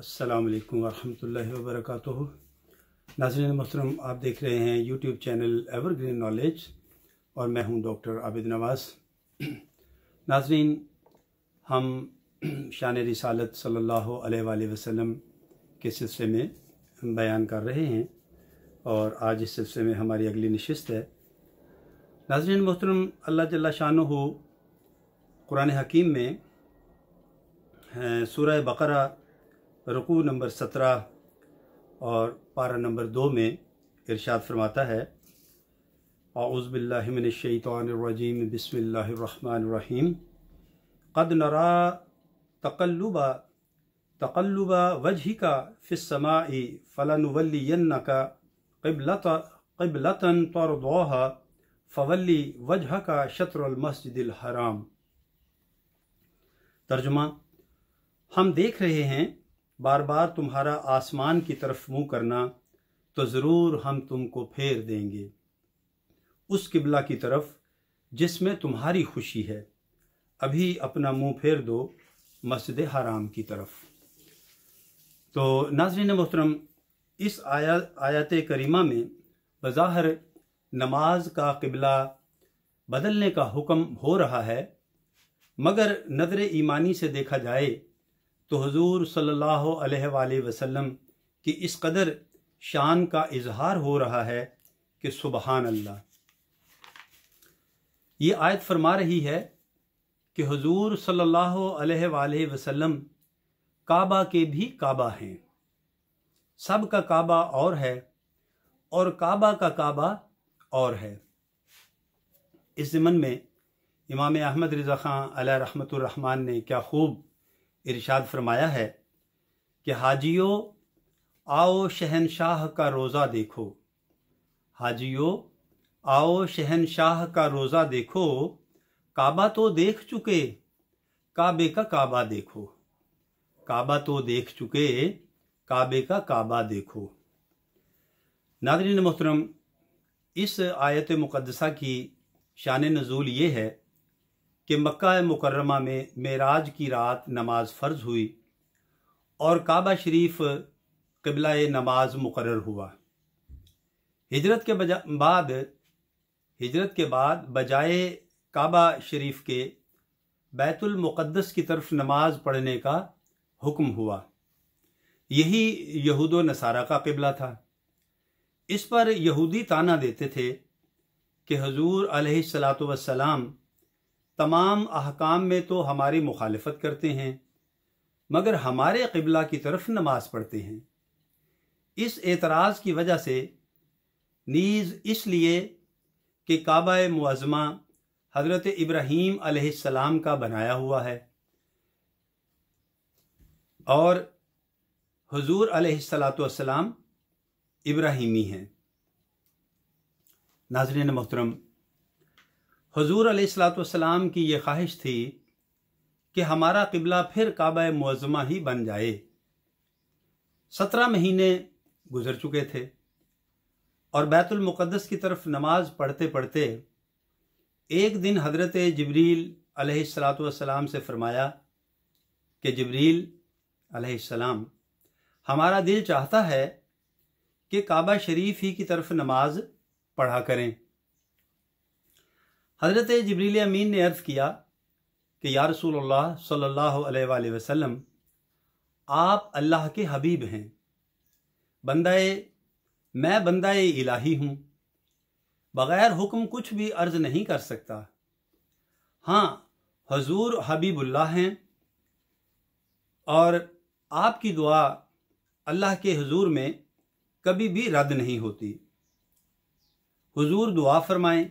अस्सलाम वालेकुम वरहमतुल्लाहि वबरकातुहू नाजरन मोहतरम आप देख रहे हैं यूट्यूब चैनल एवरग्रीन नॉलेज और मैं हूं डॉक्टर आबिद नवाज़ नाजरीन हम शान रिसालत सल्लल्लाहु अलैहि वसल्लम के सिलसिले में बयान कर रहे हैं और आज इस सिलसिले में हमारी अगली नशस्त है नाजरन मोहतरम अल्लाह जल्ला शान कुरान हकीम में सूरह बकरा रुकू नंबर सत्रह और पारा नंबर दो में इरशाद फरमाता है आउज़बिल्लिमिनशैतरजीम बसमीम कद नरा तकल्लुबा तकल्लुबा वजह का फ़िसमाई फ़लानवलियन का कबलत कबलतन तौरदोहा फ़वली वजह का शत्रमस्जिद हराम तर्जुमा हम देख रहे हैं बार बार तुम्हारा आसमान की तरफ मुंह करना तो ज़रूर हम तुमको फेर देंगे उस किबला की तरफ जिसमें तुम्हारी खुशी है अभी अपना मुंह फेर दो मस्जिद हराम की तरफ तो नाजरीन मोहतरम इस आया आयत करीमा में बज़ाहर नमाज का किबला बदलने का हुक्म हो रहा है मगर नजर ईमानी से देखा जाए तो हजूर सल्ला वसलम वसल्लम की इस कदर शान का इजहार हो रहा है कि सुबहान अल्लाह ये आयत फरमा रही है कि हजूर सल्ला अलैहि वसल्लम काबा के भी काबा हैं सब का काबा और है और काबा का काबा और है इस ज़मन में इमाम अहमद रज़ा ख़ान अला रहमतुर्रहमान ने क्या खूब इरशाद फरमाया है कि हाजियो आओ शहनशाह का रोज़ा देखो हाजियो आओ शहनशाह का रोज़ा देखो काबा तो देख चुके काबे का काबा देखो काबा तो देख चुके काबे का काबा देखो नादरी मोहतरम इस आयत मुकदसा की शान नज़ूल ये है कि मक्का मुकर्रमा में मेराज की रात नमाज फ़र्ज़ हुई और काबा शरीफ कबला नमाज मुकर हुआ हिजरत के बाद हिजरत के बाद बजाए काबा शरीफ के बैतुल मुक़द्दस की तरफ नमाज पढ़ने का हुक्म हुआ यही यहूद नसारा का कबला था इस पर यहूदी ताना देते थे कि हजूर सलात वसलाम तमाम अहकाम में तो हमारी मुखालफत करते हैं मगर हमारे किबला की तरफ नमाज पढ़ते हैं इस एतराज़ की वजह से नीज़ इसलिए कि काबा मुआज़मा हज़रत इब्राहीम अलैहिस्सलाम का बनाया हुआ है और हजूर अलैहिस्सलाम इब्राहिमी हैं नाजरन मोहतरम हजूर अलीसलाम की ये ख्वाहिश थी कि हमारा किबला फिर काबा मुआजमा ही बन जाए सत्रह महीने गुजर चुके थे और बैतुलमक़दस की तरफ नमाज पढ़ते पढ़ते एक दिन हजरत जबरील सलाम से फ़रमाया कि जबरील सलाम हमारा दिल चाहता है कि काबा शरीफ ही की तरफ नमाज पढ़ा करें हज़रत जबरील अमीन ने अर्ज़ किया कि या रसूल सल्ला वसम आप अल्लाह के हबीब हैं बंदाए मैं बंदाए इलाही हूँ बग़ैर हुक्म कुछ भी अर्ज़ नहीं कर सकता हाँ हजूर हबीबुल्ला हैं और आपकी दुआ अल्लाह के हजूर में कभी भी रद्द नहीं होती हुजूर दुआ फरमाएं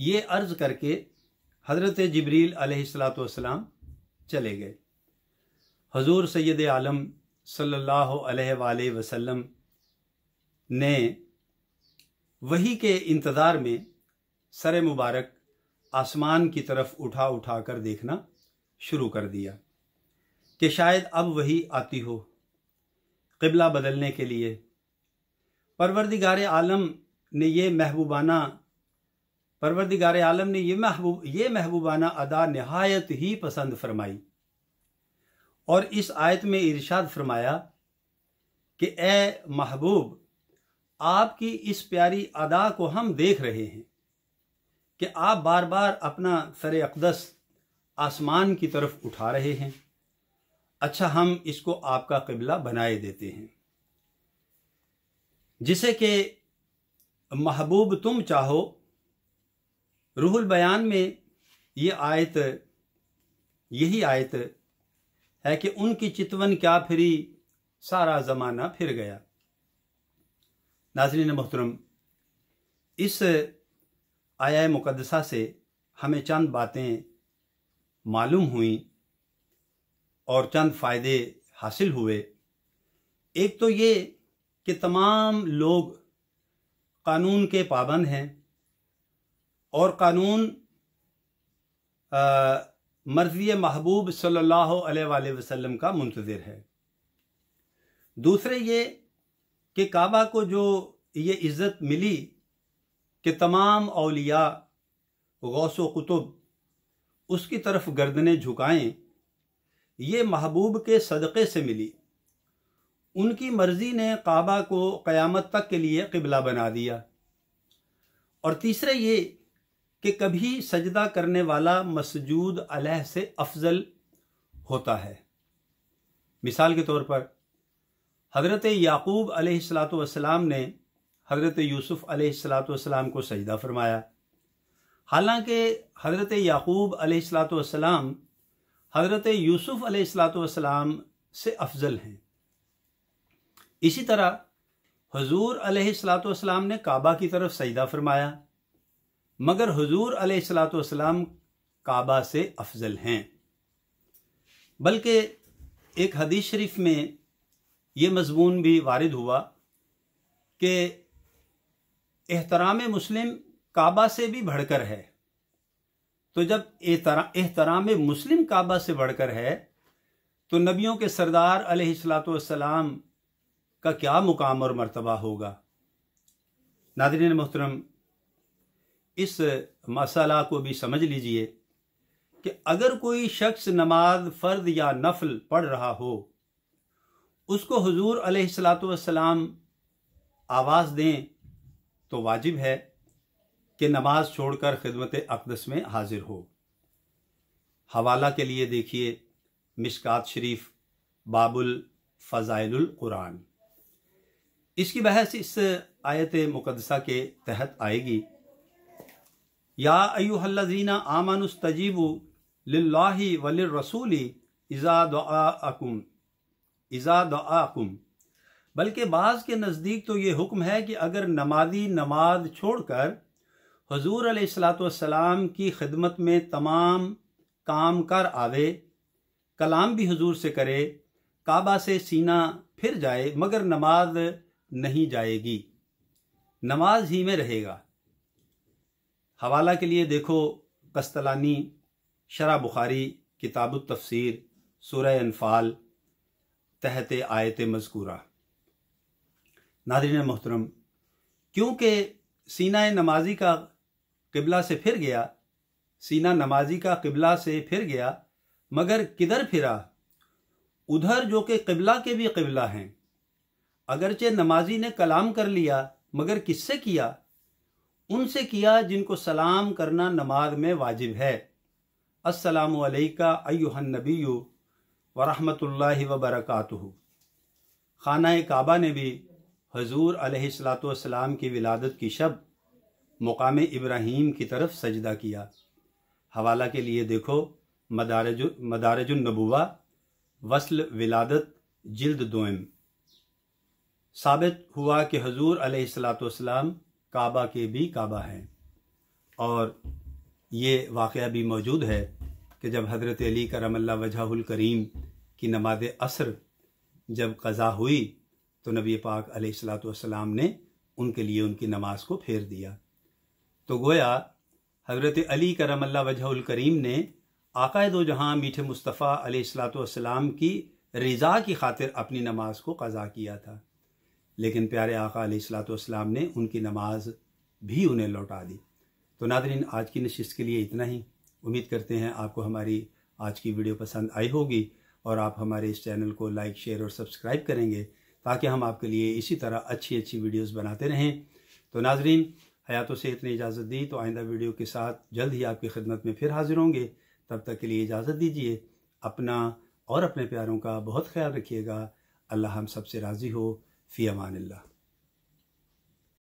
ये अर्ज करके हज़रत जबरील अलैहिस्सलाम चले गए हजूर सैद आलम सल्लल्लाहु अलैहि वसल्लम ने वही के इंतज़ार में सर मुबारक आसमान की तरफ उठा उठा कर देखना शुरू कर दिया कि शायद अब वही आती हो किबला बदलने के लिए परवरदिगार आलम ने यह महबूबाना परवरदिगार आलम ने यह महबूब ये महबूबाना अदा नहायत ही पसंद फरमाई और इस आयत में इरशाद फरमाया कि ए महबूब आपकी इस प्यारी अदा को हम देख रहे हैं कि आप बार बार अपना सर अकदस आसमान की तरफ उठा रहे हैं अच्छा हम इसको आपका कबला बनाए देते हैं जिसे कि महबूब तुम चाहो रूहुल बयान में ये आयत यही आयत है कि उनकी चितवन क्या फिरी सारा ज़माना फिर गया नाजरीन मोहतरम इस आया मुकदसा से हमें चंद बातें मालूम हुई और चंद फ़ायदे हासिल हुए एक तो ये कि तमाम लोग कानून के पाबंद हैं और कानून मर्जी महबूब सल्लल्लाहु अलैहि वसल्लम का मुंतज़र है दूसरे ये कि काबा को जो ये इज़्ज़त मिली कि तमाम अलिया गौस कुतुब उसकी तरफ गर्दनें झुकाएं ये महबूब के सदक़े से मिली उनकी मर्ज़ी ने काबा को क़यामत तक के लिए किबला बना दिया और तीसरे ये कि कभी सजदा करने वाला मसजूद अलह से अफजल होता है मिसाल के तौर पर हज़रत याकूब अलैहिस्सलाम ने हज़रत यूसुफ़ अलैहिस्सलाम को सजदा फरमाया हालांकि हज़रत याकूब अलैहिस्सलाम हज़रत यूसुफ़ अलैहिस्सलाम से अफजल हैं इसी तरह हजूर अलैहिस्सलाम ने काबा की तरफ सजदा फरमाया मगर हजूर अलैहिस्सलाम काबा से अफजल हैं बल्कि एक हदीस शरीफ में ये मजमून भी वारद हुआ कि एहतराम मुस्लिम काबा से भी बढ़कर है तो जब एहतराम मुस्लिम काबा से बढ़कर है तो नबियों के सरदार अलैहिस्सलाम का क्या मुकाम और मर्तबा होगा नादरीन मोहतरम इस मसला को भी समझ लीजिए कि अगर कोई शख्स नमाज फ़र्द या नफल पढ़ रहा हो उसको हजूर अलैहिस्सलाम आवाज़ दें तो वाजिब है कि नमाज छोड़कर खिदमत अकदस में हाजिर हो हवाला के लिए देखिए मिशकात शरीफ बाबुल फ़ज़ाइल कुरान इसकी बहस इस आयत मुकदसा के तहत आएगी या अयुहल्लजीना आमानुस तजीबू लाही वलिर रसूली इज़ा दुआकुम इज़ा दुआकुम बल्कि बाज़ के नज़दीक तो ये हुक्म है कि अगर नमाजी नमाज छोड़कर हजूर अलैहिस्सलाम की खिदमत में तमाम काम कर आवे कलाम भी हजूर से करे काबा से सीना फिर जाए मगर नमाज नहीं जाएगी नमाज ही में रहेगा हवाला के लिए देखो कस्तलानी शरा बुखारी किताब तफसीर सूर्य अनफाल तहत आयत मजकूरा नादरीन मोहतरम क्योंकि सीना नमाजी का किबला से फिर गया सीना नमाजी का किबला से फिर गया मगर किधर फिरा उधर जो कि किबला के भी किबला हैं अगरचे नमाजी ने कलाम कर लिया मगर किससे किया उनसे किया जिनको सलाम करना नमाज में वाजिब है अस्सलाम वालेका अयुहन नबी व रहमतुल्लाहि व बरकातुहु खाना काबा ने भी हजूर अलैहिस्सलाम की विलादत की शब मुकाम इब्राहिम की तरफ सजदा किया हवाला के लिए देखो मदारज मदारजुलनबुआ वसल विलादत जिल्द दोम साबित हुआ कि हजूर अलैहिस्सलाम काबा के भी काबा हैं और ये वाक़ भी मौजूद है कि जब हज़रत अली करमल्ला वजहुल करीम की नमाज असर जब कज़ा हुई तो नबी पाक सलाम ने उनके लिए उनकी नमाज को फेर दिया तो गोया हज़रत अली करमल्ला वजहुल करीम ने आकाए दो जहाँ मीठे मुस्तफ़ा सलाम की रज़ा की खातिर अपनी नमाज को कज़ा किया था लेकिन प्यारे आका सलाम ने उनकी नमाज भी उन्हें लौटा दी तो नादरीन आज की नशिश के लिए इतना ही उम्मीद करते हैं आपको हमारी आज की वीडियो पसंद आई होगी और आप हमारे इस चैनल को लाइक शेयर और सब्सक्राइब करेंगे ताकि हम आपके लिए इसी तरह अच्छी अच्छी वीडियोस बनाते रहें तो नाजरीन हयातों से इतनी इजाज़त दी तो आइंदा वीडियो के साथ जल्द ही आपकी खिदमत में फिर हाजिर होंगे तब तक के लिए इजाज़त दीजिए अपना और अपने प्यारों का बहुत ख्याल रखिएगा अल्लाह हम सबसे राज़ी हो في امان الله